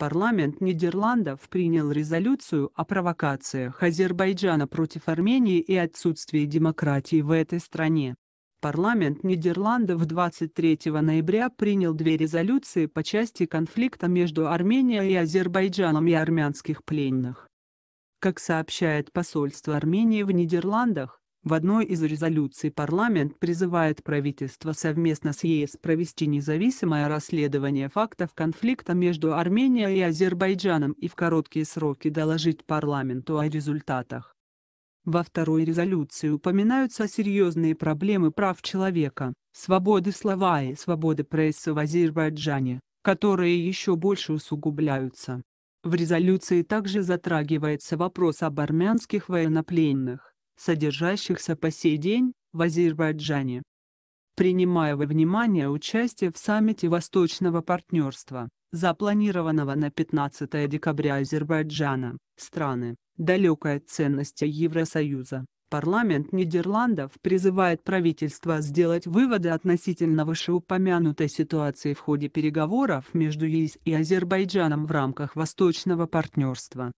Парламент Нидерландов принял резолюцию о провокациях Азербайджана против Армении и отсутствии демократии в этой стране. Парламент Нидерландов 23 ноября принял две резолюции по части конфликта между Арменией и Азербайджаном и армянских пленных. Как сообщает посольство Армении в Нидерландах, в одной из резолюций парламент призывает правительство совместно с ЕС провести независимое расследование фактов конфликта между Арменией и Азербайджаном и в короткие сроки доложить парламенту о результатах. Во второй резолюции упоминаются серьезные проблемы прав человека, свободы слова и свободы прессы в Азербайджане, которые еще больше усугубляются. В резолюции также затрагивается вопрос об армянских военнопленных содержащихся по сей день в Азербайджане. Принимая во внимание участие в саммите Восточного партнерства, запланированного на 15 декабря Азербайджана, страны, далекая от ценности Евросоюза, парламент Нидерландов призывает правительство сделать выводы относительно вышеупомянутой ситуации в ходе переговоров между ЕС и Азербайджаном в рамках Восточного партнерства.